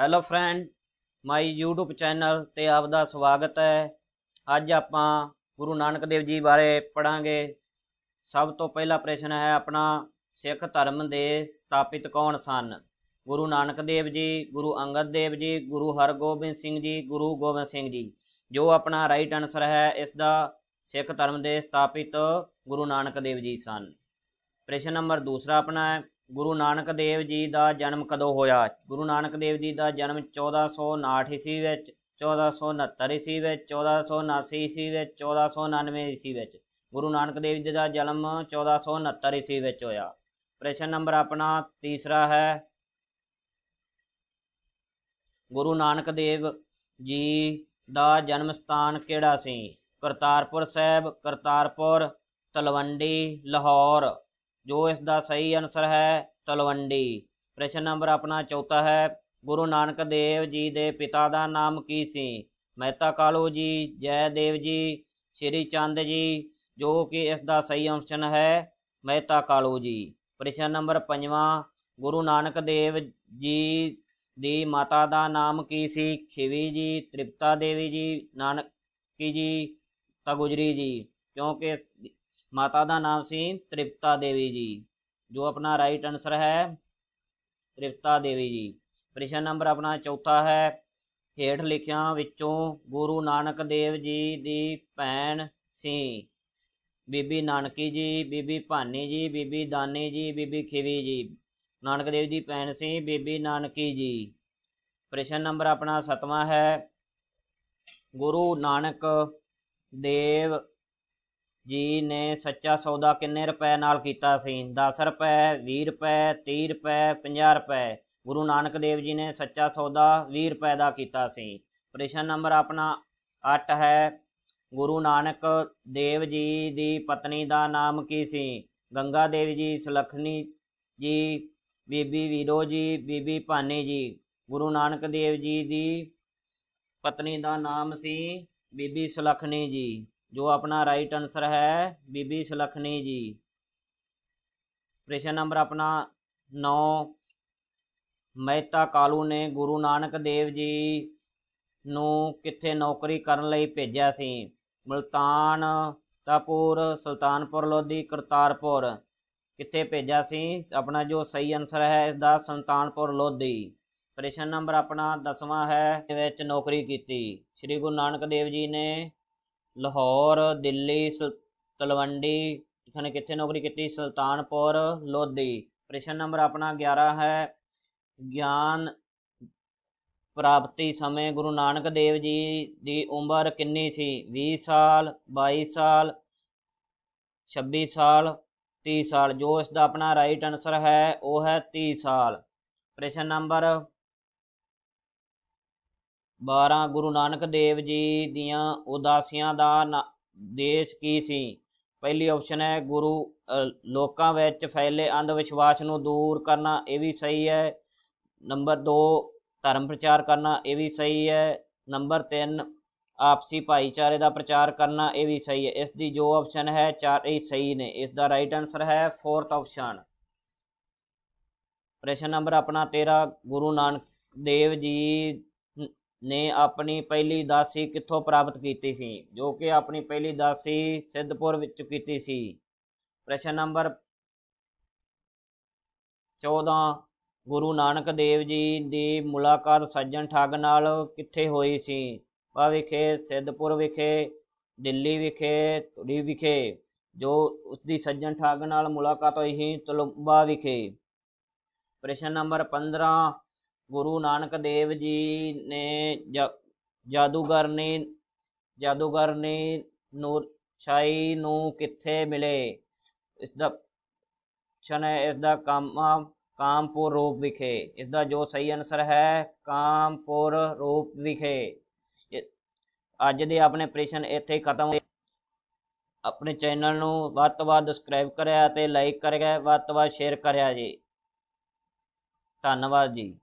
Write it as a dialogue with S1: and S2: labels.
S1: hello friend my YouTube channel ਤੇ ਆਪ ਦਾ ਸਵਾਗਤ ਹੈ ਅੱਜ ਆਪਾਂ ਗੁਰੂ ਨਾਨਕ ਦੇਵ ਜੀ ਬਾਰੇ ਪੜਾਂਗੇ ਸਭ ਤੋਂ ਪਹਿਲਾ ਪ੍ਰਸ਼ਨ ਹੈ ਆਪਣਾ ਸਿੱਖ ਧਰਮ ਦੇ ਸਥਾਪਿਤ ਕੌਣ ਸਨ ਗੁਰੂ ਨਾਨਕ ਦੇਵ ਜੀ ਗੁਰੂ ਅੰਗਦ ਦੇਵ ਜੀ ਗੁਰੂ ਹਰਗੋਬਿੰਦ ਸਿੰਘ ਜੀ ਗੁਰੂ ਗੋਬਿੰਦ ਸਿੰਘ ਜੀ ਜੋ ਆਪਣਾ ਰਾਈਟ ਆਨਸਰ ਹੈ ਇਸ ਦਾ ਸਿੱਖ ਧਰਮ ਦੇ ਸਥਾਪਿਤ ਗੁਰੂ ਨਾਨਕ ਦੇਵ ਜੀ ਸਨ ਪ੍ਰਸ਼ਨ ਨੰਬਰ ਦੂਸਰਾ ਆਪਣਾ ਹੈ ਗੁਰੂ ਨਾਨਕ ਦੇਵ ਜੀ ਦਾ ਜਨਮ ਕਦੋਂ ਹੋਇਆ ਗੁਰੂ ਨਾਨਕ ਦੇਵ ਜੀ ਦਾ ਜਨਮ 1459 ਈਸਵੀ ਵਿੱਚ 1469 ਈਸਵੀ ਵਿੱਚ 1479 ਈਸਵੀ ਵਿੱਚ 1499 ਈਸਵੀ ਵਿੱਚ ਗੁਰੂ ਨਾਨਕ ਦੇਵ ਜੀ ਦਾ ਜਨਮ 1469 ਈਸਵੀ ਵਿੱਚ ਹੋਇਆ ਪ੍ਰਸ਼ਨ ਨੰਬਰ ਆਪਣਾ ਤੀਸਰਾ ਹੈ ਗੁਰੂ ਨਾਨਕ ਦੇਵ ਜੀ ਦਾ ਜਨਮ ਸਥਾਨ ਕਿਹੜਾ ਸੀ ਕਰਤਾਰਪੁਰ ਸਾਹਿਬ ਕਰਤਾਰਪੁਰ ਤਲਵੰਡੀ ਲਾਹੌਰ ਜੋ ਇਸ ਦਾ ਸਹੀ ਆਨਸਰ ਹੈ ਤਲਵੰਡੀ ਪ੍ਰਸ਼ਨ ਨੰਬਰ ਆਪਣਾ ਚੌਥਾ ਹੈ ਗੁਰੂ ਨਾਨਕ ਦੇਵ ਜੀ ਦੇ ਪਿਤਾ ਦਾ ਨਾਮ ਕੀ ਸੀ ਮਹਿਤਾ ਕਾਲੂ ਜੀ ਜੈ ਦੇਵ ਜੀ ਸ਼੍ਰੀ ਚੰਦ ਜੀ ਜੋ ਕਿ ਇਸ ਦਾ ਸਹੀ ਆਪਸ਼ਨ ਹੈ ਮਹਿਤਾ ਕਾਲੂ ਜੀ ਪ੍ਰਸ਼ਨ ਨੰਬਰ 5 ਗੁਰੂ ਨਾਨਕ ਦੇਵ ਜੀ ਦੀ ਮਾਤਾ ਦਾ ਨਾਮ ਕੀ ਸੀ ਖਿਵੀ ਜੀ ਤ੍ਰਿਪਤਾ ਦੇਵੀ ਜੀ ਨਾਨਕ ਕੀ ਜੀ ਤਾਂ ਗੁਜਰੀ ਜੀ ਕਿਉਂਕਿ ਮਾਤਾ ਦਾ ਨਾਮ ਸੀ ਤ੍ਰਿਪਤਾ ਦੇਵੀ ਜੀ ਜੋ ਆਪਣਾ ਰਾਈਟ ਆਨਸਰ ਹੈ ਤ੍ਰਿਪਤਾ ਦੇਵੀ ਜੀ ਪ੍ਰਸ਼ਨ ਨੰਬਰ ਆਪਣਾ ਚੌਥਾ ਹੈ ਹੇਠ ਲਿਖਿਆਂ ਵਿੱਚੋਂ ਗੁਰੂ ਨਾਨਕ ਦੇਵ ਜੀ ਦੀ ਭੈਣ ਸੀ ਬੀਬੀ ਨਾਨਕੀ ਜੀ ਬੀਬੀ ਭਾਨੀ ਜੀ ਬੀਬੀ ਦਾਨੀ ਜੀ ਬੀਬੀ ਖਿਵੀ ਜੀ ਨਾਨਕ ਦੇਵ ਦੀ ਭੈਣ ਸੀ ਬੀਬੀ ਨਾਨਕੀ ਜੀ ਪ੍ਰਸ਼ਨ ਨੰਬਰ ਆਪਣਾ 7ਵਾਂ ਹੈ ਗੁਰੂ ਨਾਨਕ ਦੇਵ ਜੀ ਨੇ ਸੱਚਾ ਸੌਦਾ ਕਿੰਨੇ ਰੁਪਏ ਨਾਲ ਕੀਤਾ ਸੀ 10 ਰੁਪਏ 20 ਰੁਪਏ 30 ਰੁਪਏ 50 ਰੁਪਏ ਗੁਰੂ ਨਾਨਕ ਦੇਵ ਜੀ ਨੇ ਸੱਚਾ ਸੌਦਾ 20 ਰੁਪਏ ਦਾ ਕੀਤਾ ਸੀ ਪ੍ਰਸ਼ਨ ਨੰਬਰ ਆਪਣਾ 8 ਹੈ ਗੁਰੂ ਨਾਨਕ ਦੇਵ ਜੀ ਦੀ ਪਤਨੀ ਦਾ ਨਾਮ ਕੀ ਸੀ ਗੰਗਾ ਦੇਵ ਜੀ ਸੁਲਖਣੀ ਜੀ ਬੀਬੀ ਵੀਰੋ ਜੀ ਬੀਬੀ ਭਾਨੀ ਜੀ ਗੁਰੂ ਨਾਨਕ ਦੇਵ ਜੀ ਦੀ ਪਤਨੀ ਦਾ ਨਾਮ ਸੀ ਬੀਬੀ ਸੁਲਖਣੀ ਜੀ ਜੋ ਆਪਣਾ ਰਾਈਟ ਆਨਸਰ ਹੈ ਬੀਬੀ ਸੁਲਖਣੀ ਜੀ ਪ੍ਰਸ਼ਨ ਨੰਬਰ ਆਪਣਾ 9 ਮਹਿਤਾ ਕਾਲੂ ਨੇ ਗੁਰੂ ਨਾਨਕ ਦੇਵ ਜੀ ਨੂੰ ਕਿੱਥੇ ਨੌਕਰੀ ਕਰਨ ਲਈ ਭੇਜਿਆ ਸੀ ਮਲਤਾਨ ਤਾਪੁਰ ਸੁਲਤਾਨਪੁਰ ਲੋਧੀ ਕਰਤਾਰਪੁਰ ਕਿੱਥੇ ਭੇਜਿਆ ਸੀ ਆਪਣਾ ਜੋ ਸਹੀ ਆਨਸਰ ਹੈ ਇਸ ਦਾ ਸੁਲਤਾਨਪੁਰ ਲੋਧੀ ਪ੍ਰਸ਼ਨ ਨੰਬਰ ਆਪਣਾ 10ਵਾਂ ਹੈ ਵਿੱਚ ਨੌਕਰੀ ਕੀਤੀ ਸ੍ਰੀ ਗੁਰੂ ਨਾਨਕ ਦੇਵ ਜੀ ਨੇ ਲਾਹੌਰ ਦਿੱਲੀ ਤਲਵੰਡੀ ਇਥੇ ਕਿੱਥੇ ਨੌਕਰੀ ਕੀਤੀ ਸੁਲਤਾਨਪੁਰ ਲੋਧੀ ਪ੍ਰਸ਼ਨ ਨੰਬਰ ਆਪਣਾ 11 ਹੈ ਗਿਆਨ ਪ੍ਰਾਪਤੀ ਸਮੇਂ ਗੁਰੂ ਨਾਨਕ ਦੇਵ ਜੀ ਦੀ ਉਮਰ ਕਿੰਨੀ ਸੀ 20 ਸਾਲ 22 ਸਾਲ 26 ਸਾਲ 30 ਸਾਲ ਜੋ ਇਸ ਦਾ ਆਪਣਾ ਰਾਈਟ ਆਨਸਰ ਹੈ ਉਹ ਹੈ 30 ਸਾਲ ਪ੍ਰਸ਼ਨ ਨੰਬਰ 12 ਗੁਰੂ ਨਾਨਕ ਦੇਵ ਜੀ ਦੀਆਂ ਉਦਾਸੀਆਂ ਦਾ ਦੇਸ਼ ਕੀ ਸੀ ਪਹਿਲੀ ਆਪਸ਼ਨ ਹੈ ਗੁਰੂ ਲੋਕਾਂ ਵਿੱਚ ਫੈਲੇ ਅੰਧ ਵਿਸ਼ਵਾਸ ਨੂੰ ਦੂਰ ਕਰਨਾ ਇਹ ਵੀ ਸਹੀ ਹੈ ਨੰਬਰ 2 ਧਰਮ ਪ੍ਰਚਾਰ ਕਰਨਾ ਇਹ ਵੀ ਸਹੀ ਹੈ ਨੰਬਰ 3 ਆਪਸੀ ਭਾਈਚਾਰੇ ਦਾ ਪ੍ਰਚਾਰ ਕਰਨਾ ਇਹ ਵੀ ਸਹੀ ਹੈ ਇਸ ਦੀ ਜੋ ਆਪਸ਼ਨ ਹੈ ਚਾਰ ਇਹ ਸਹੀ ਨੇ ਇਸ ਦਾ ਰਾਈਟ ਆਨਸਰ ਹੈ 4th ਆਪਸ਼ਨ ਪ੍ਰਸ਼ਨ ਨੰਬਰ ਆਪਣਾ 13 ਗੁਰੂ ਨਾਨਕ ਦੇਵ ਜੀ ਨੇ ਆਪਣੀ ਪਹਿਲੀ ਦਾਸੀ ਕਿੱਥੋਂ ਪ੍ਰਾਪਤ ਕੀਤੀ ਸੀ ਜੋ ਕਿ ਆਪਣੀ ਪਹਿਲੀ ਦਾਸੀ ਸਿੱਧਪੁਰ ਵਿੱਚ ਕੀਤੀ ਸੀ ਪ੍ਰਸ਼ਨ ਨੰਬਰ 14 ਗੁਰੂ ਨਾਨਕ ਦੇਵ ਜੀ ਦੀ ਮੁਲਾਕਾਤ ਸੱਜਣ ਠੱਗ ਨਾਲ ਕਿੱਥੇ ਹੋਈ ਸੀ ਪਾ ਵਿਖੇ ਸਿੱਧਪੁਰ ਵਿਖੇ ਦਿੱਲੀ ਵਿਖੇ ਤੁਰੀ ਵਿਖੇ ਜੋ ਉਸ ਦੀ ਸੱਜਣ ਠੱਗ ਨਾਲ ਮੁਲਾਕਾਤ ਹੋਈ ਸੀ ਤਲੁੰਬਾ ਵਿਖੇ ਪ੍ਰਸ਼ਨ ਨੰਬਰ 15 ਗੁਰੂ ਨਾਨਕ ਦੇਵ ਜੀ ਨੇ ਜਾਦੂਗਰ ਨੇ ਜਾਦੂਗਰ ਨੇ ਨੂਰ ਛਾਈ ਨੂੰ ਕਿੱਥੇ ਮਿਲੇ ਇਸ ਦਾ ਛਨੇ ਇਸ ਦਾ ਕਾਮ ਕਾਮਪੁਰ ਰੂਪ ਵਿਖੇ ਇਸ ਦਾ ਜੋ ਸਹੀ ਆਨਸਰ ਹੈ ਕਾਮਪੁਰ ਰੂਪ ਵਿਖੇ ਅੱਜ ਦੇ ਆਪਣੇ ਪ੍ਰਸ਼ਨ ਇੱਥੇ ਖਤਮ ਆਪਣੇ ਚੈਨਲ ਨੂੰ ਵੱਧ ਤੋਂ ਵੱਧ ਸਬਸਕ੍ਰਾਈਬ ਕਰਿਆ ਤੇ ਲਾਈਕ ਕਰਿਆ ਵੱਧ ਤੋਂ ਵੱਧ ਸ਼ੇਅਰ ਕਰਿਆ ਜੀ ਧੰਨਵਾਦ ਜੀ